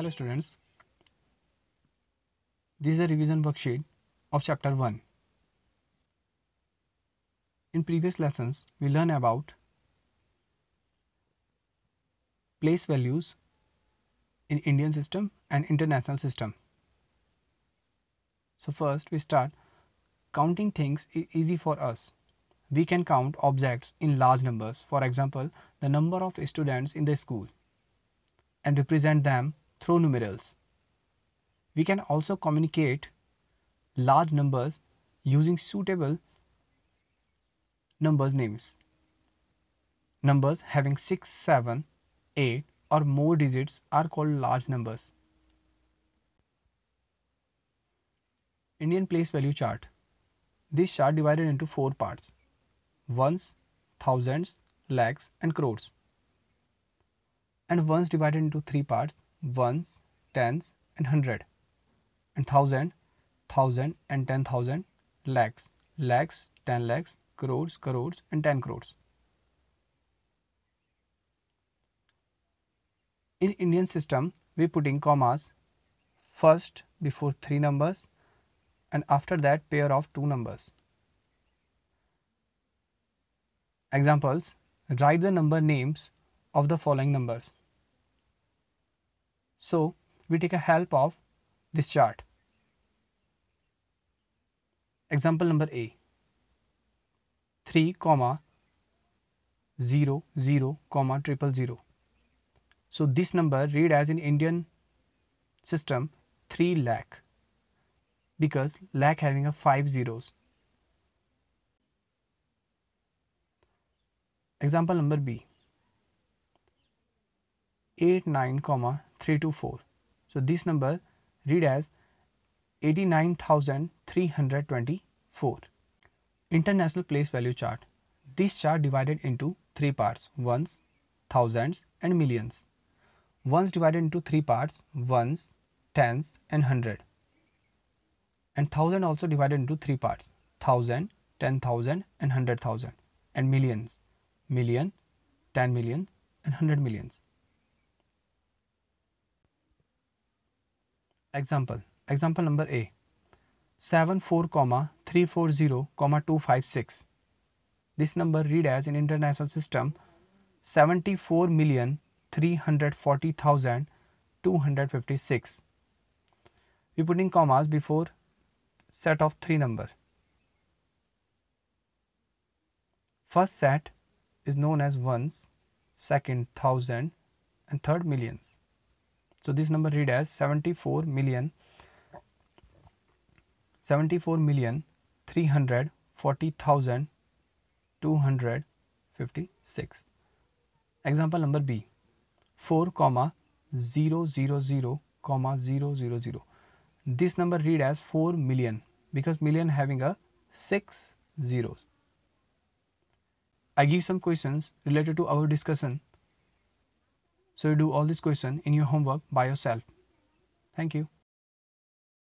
Hello students. This is a revision worksheet of chapter 1. In previous lessons, we learn about place values in Indian system and international system. So first we start counting things is easy for us. We can count objects in large numbers. For example, the number of students in the school and represent them through numerals. We can also communicate large numbers using suitable numbers names. Numbers having 6, 7, 8 or more digits are called large numbers. Indian place value chart. This chart divided into four parts. Ones, thousands, lakhs and crores. And ones divided into three parts ones, tens, and hundred, and thousand, thousand, and ten thousand, lakhs, lakhs, ten lakhs, crores, crores, and ten crores. In Indian system, we put in commas first before three numbers and after that pair of two numbers. Examples, write the number names of the following numbers. So we take a help of this chart. Example number A 3 comma 0 0 comma triple zero. So this number read as in Indian system 3 lakh because lakh having a 5 zeros. Example number B 8 9 comma 324. So this number read as 89,324. International place value chart. This chart divided into three parts, ones, thousands and millions. Ones divided into three parts, ones, tens and hundred. And thousand also divided into three parts, thousand, ten thousand and hundred thousand and millions, million, ten million and hundred millions. Example, example number A, 74 comma 340 comma 256. This number read as in international system 74 million 340,000 256. We put in commas before set of three number. First set is known as ones, second thousand and third millions. So this number read as 74 million 74 million 340,256. Example number B 4 comma 000 comma 000. This number read as 4 million because million having a 6 zeros. I give some questions related to our discussion so do all this question in your homework by yourself. Thank you.